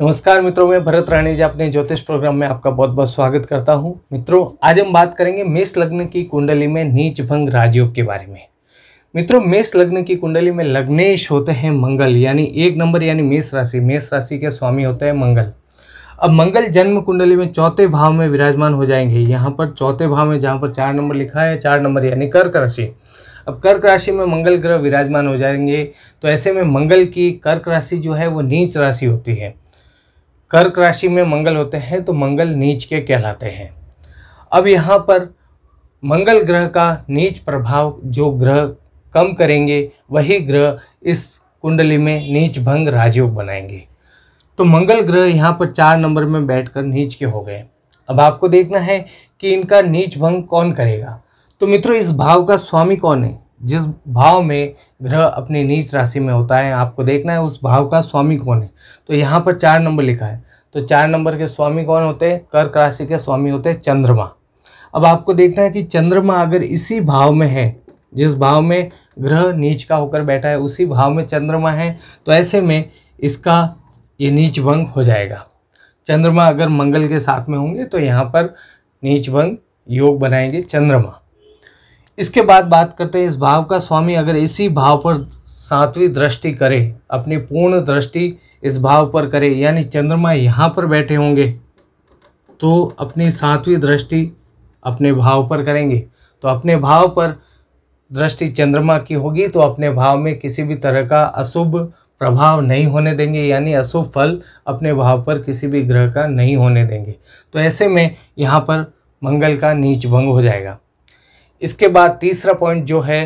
नमस्कार मित्रों मैं भरत राणी जी अपने ज्योतिष प्रोग्राम में आपका बहुत बहुत स्वागत करता हूं मित्रों आज हम बात करेंगे मेष लग्न की कुंडली में नीच भंग राजयोग के बारे में मित्रों मेष लग्न की कुंडली में लग्नेश होते हैं मंगल यानी एक नंबर यानी मेष राशि मेष राशि के स्वामी होते हैं मंगल अब मंगल जन्म कुंडली में चौथे भाव में विराजमान हो जाएंगे यहाँ पर चौथे भाव में जहाँ पर चार नंबर लिखा है चार नंबर यानी कर्क राशि अब कर्क राशि में मंगल ग्रह विराजमान हो जाएंगे तो ऐसे में मंगल की कर्क राशि जो है वो नीच राशि होती है कर्क राशि में मंगल होते हैं तो मंगल नीच के कहलाते हैं अब यहाँ पर मंगल ग्रह का नीच प्रभाव जो ग्रह कम करेंगे वही ग्रह इस कुंडली में नीच भंग राजयोग बनाएंगे तो मंगल ग्रह यहाँ पर चार नंबर में बैठकर नीच के हो गए अब आपको देखना है कि इनका नीच भंग कौन करेगा तो मित्रों इस भाव का स्वामी कौन है जिस भाव में ग्रह अपनी नीच राशि में होता है आपको देखना है उस भाव का स्वामी कौन है तो यहाँ पर चार नंबर लिखा है तो चार नंबर के स्वामी कौन होते हैं कर्क राशि के स्वामी होते हैं चंद्रमा अब आपको देखना है कि चंद्रमा अगर इसी भाव में है जिस भाव में ग्रह नीच का होकर बैठा है उसी भाव में चंद्रमा है तो ऐसे में इसका ये नीच भंग हो जाएगा चंद्रमा अगर मंगल के साथ में होंगे तो यहाँ पर नीच भंग योग बनाएंगे चंद्रमा इसके बाद बात करते हैं इस भाव का स्वामी अगर इसी भाव पर सातवीं दृष्टि करे अपनी पूर्ण दृष्टि इस भाव पर करे यानी चंद्रमा यहाँ पर बैठे होंगे तो अपनी सातवीं दृष्टि अपने भाव पर करेंगे तो अपने भाव पर दृष्टि चंद्रमा की होगी तो अपने भाव में किसी भी तरह का अशुभ प्रभाव नहीं होने देंगे यानी अशुभ फल अपने भाव पर किसी भी ग्रह का नहीं होने देंगे तो ऐसे में यहाँ पर मंगल का नीच भंग हो जाएगा इसके बाद तीसरा पॉइंट जो है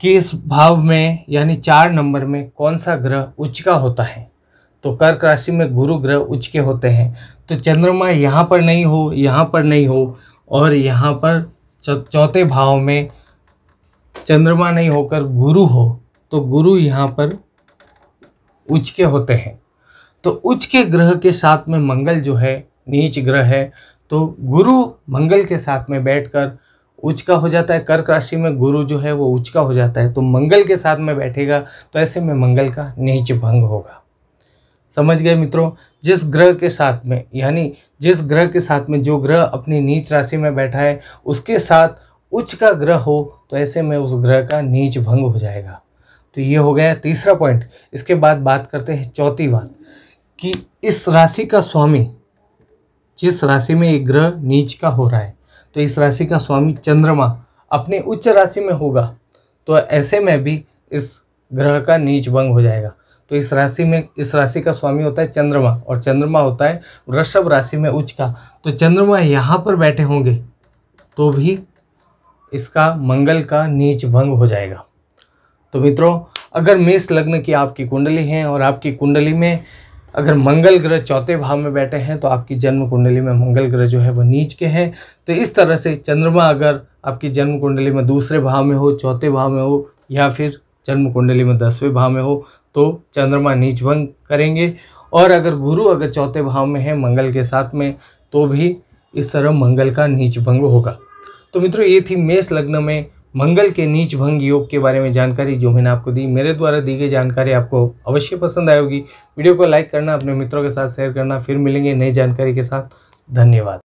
कि इस भाव में यानी चार नंबर में कौन सा ग्रह उच्च का होता है तो कर्क राशि में गुरु ग्रह उच्च के होते हैं तो चंद्रमा यहाँ पर नहीं हो यहाँ पर नहीं हो और यहाँ पर चौथे भाव में चंद्रमा नहीं होकर गुरु हो तो गुरु यहाँ पर उच्च के होते हैं तो उच्च के ग्रह के साथ में मंगल जो है नीच ग्रह है तो गुरु मंगल के साथ में बैठकर उच्च का हो जाता है कर्क राशि में गुरु जो है वो उच्च का हो जाता है तो मंगल के साथ में बैठेगा तो ऐसे में मंगल का नीच भंग होगा समझ गए मित्रों जिस ग्रह के साथ में यानी जिस ग्रह के साथ में जो ग्रह अपनी नीच राशि में बैठा है उसके साथ उच्च का ग्रह हो तो ऐसे में उस ग्रह का नीच भंग हो जाएगा तो ये हो गया तीसरा पॉइंट इसके बाद बात करते हैं चौथी बात कि इस राशि का स्वामी जिस राशि में एक ग्रह नीच का हो रहा है तो इस राशि का स्वामी चंद्रमा अपने उच्च राशि में होगा तो ऐसे में भी इस ग्रह का नीच भंग हो जाएगा तो इस राशि में इस राशि का स्वामी होता है चंद्रमा और चंद्रमा होता है वृषभ राशि में उच्च का तो चंद्रमा यहाँ पर बैठे होंगे तो भी इसका मंगल का नीच भंग हो जाएगा तो मित्रों अगर मेष लग्न की आपकी कुंडली है और आपकी कुंडली में अगर मंगल ग्रह चौथे भाव में बैठे हैं तो आपकी जन्म कुंडली में मंगल ग्रह जो है वो नीच के हैं तो इस तरह से चंद्रमा अगर आपकी जन्म कुंडली में दूसरे भाव में हो चौथे भाव में हो या फिर जन्म कुंडली में दसवें भाव में हो तो चंद्रमा नीच भंग करेंगे और अगर गुरु अगर चौथे भाव में है मंगल के साथ में तो भी इस तरह मंगल का नीच भंग होगा तो मित्रों ये थी मेष लग्न में मंगल के नीच भंग योग के बारे में जानकारी जो मैंने आपको दी मेरे द्वारा दी गई जानकारी आपको अवश्य पसंद आएगी वीडियो को लाइक करना अपने मित्रों के साथ शेयर करना फिर मिलेंगे नई जानकारी के साथ धन्यवाद